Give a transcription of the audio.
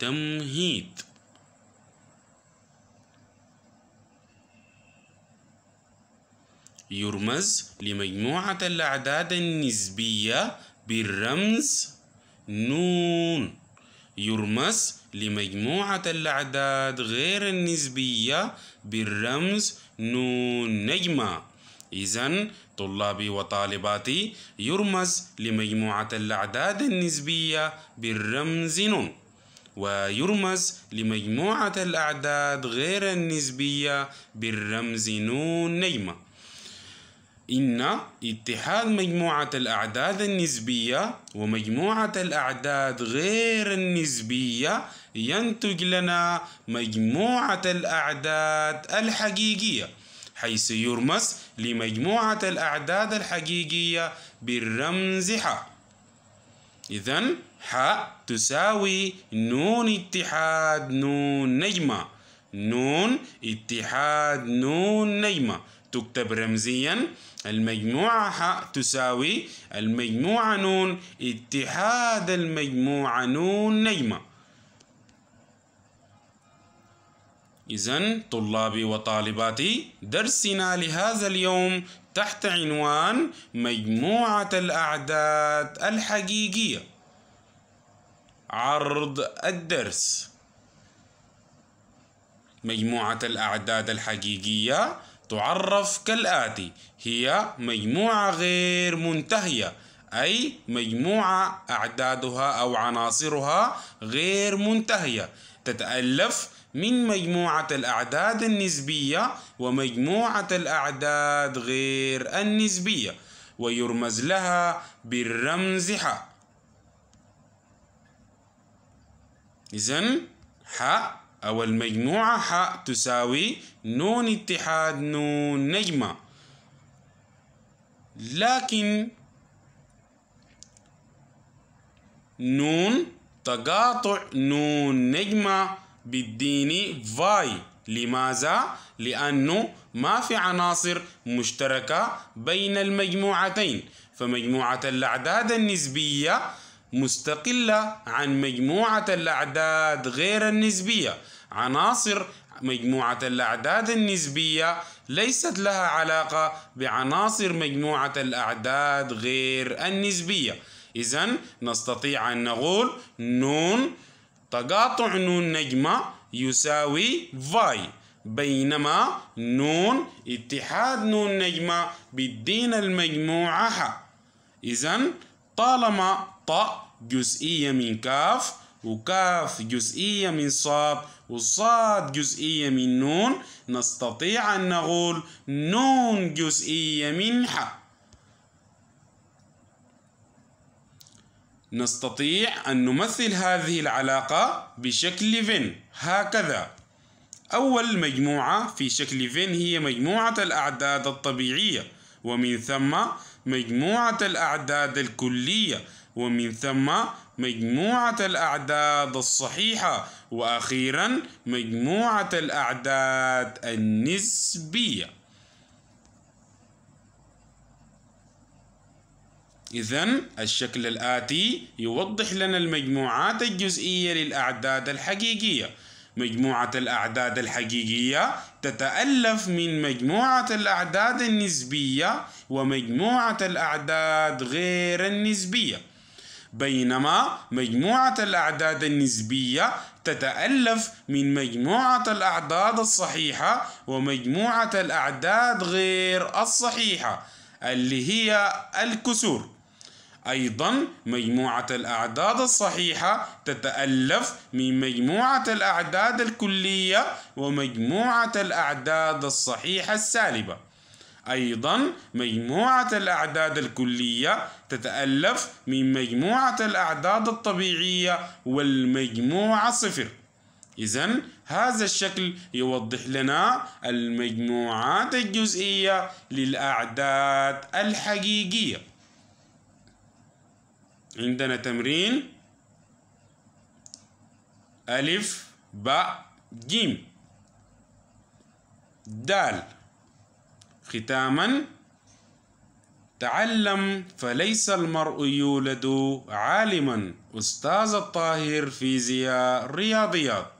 تمهيد يرمز لمجموعة الأعداد النسبية بالرمز نون يرمز لمجموعة الأعداد غير النسبية بالرمز نون نجمة إذن طلابي وطالباتي يرمز لمجموعة الأعداد النسبية بالرمز نون ويرمز لمجموعة الأعداد غير النسبية بالرمز نون نيمة إن اتحاد مجموعة الأعداد النسبية ومجموعة الأعداد غير النسبية ينتج لنا مجموعة الأعداد الحقيقية حيث يرمز لمجموعة الأعداد الحقيقية بالرمز ح إذا حاء تساوي نون اتحاد نون نجمة نون اتحاد نون نجمة تكتب رمزيا المجموعة حاء تساوي المجموعة نون اتحاد المجموعة نون نجمة إذا طلابي وطالباتي درسنا لهذا اليوم تحت عنوان مجموعة الأعداد الحقيقية عرض الدرس مجموعة الأعداد الحقيقية تعرف كالآتي هي مجموعة غير منتهية أي مجموعة أعدادها أو عناصرها غير منتهية تتألف من مجموعة الأعداد النسبية ومجموعة الأعداد غير النسبية ويرمز لها بالرمز ح إذن ح أو المجموعة ح تساوي نون اتحاد نون نجمة لكن نون تقاطع نون نجمة بالدين فاي لماذا؟ لأنه ما في عناصر مشتركة بين المجموعتين فمجموعة الأعداد النسبية مستقلة عن مجموعة الأعداد غير النسبية عناصر مجموعة الأعداد النسبية ليست لها علاقة بعناصر مجموعة الأعداد غير النسبية إذا نستطيع أن نقول نون تقاطع نون نجمة يساوي فاي بينما نون اتحاد نون نجمة بالدين المجموعة ح إذن طالما ط جزئية من كاف وكاف جزئية من صاد وصاد جزئية من نون نستطيع أن نقول نون جزئية من ح نستطيع أن نمثل هذه العلاقة بشكل فين هكذا أول مجموعة في شكل فين هي مجموعة الأعداد الطبيعية ومن ثم مجموعة الأعداد الكلية ومن ثم مجموعة الأعداد الصحيحة وأخيرا مجموعة الأعداد النسبية إذا الشكل الآتي يوضح لنا المجموعات الجزئية للأعداد الحقيقية مجموعة الأعداد الحقيقية تتألف من مجموعة الأعداد النسبية ومجموعة الأعداد غير النسبية بينما مجموعة الأعداد النسبية تتألف من مجموعة الأعداد الصحيحة ومجموعة الأعداد غير الصحيحة اللي هي الكسور أيضا مجموعة الأعداد الصحيحة تتألف من مجموعة الأعداد الكلية ومجموعة الأعداد الصحيحة السالبة أيضا مجموعة الأعداد الكلية تتألف من مجموعة الأعداد الطبيعية والمجموعة صفر إذا هذا الشكل يوضح لنا المجموعات الجزئية للأعداد الحقيقية عندنا تمرين ألف باء جيم دال ختاما تعلم فليس المرء يولد عالما أستاذ الطاهر فيزياء رياضيات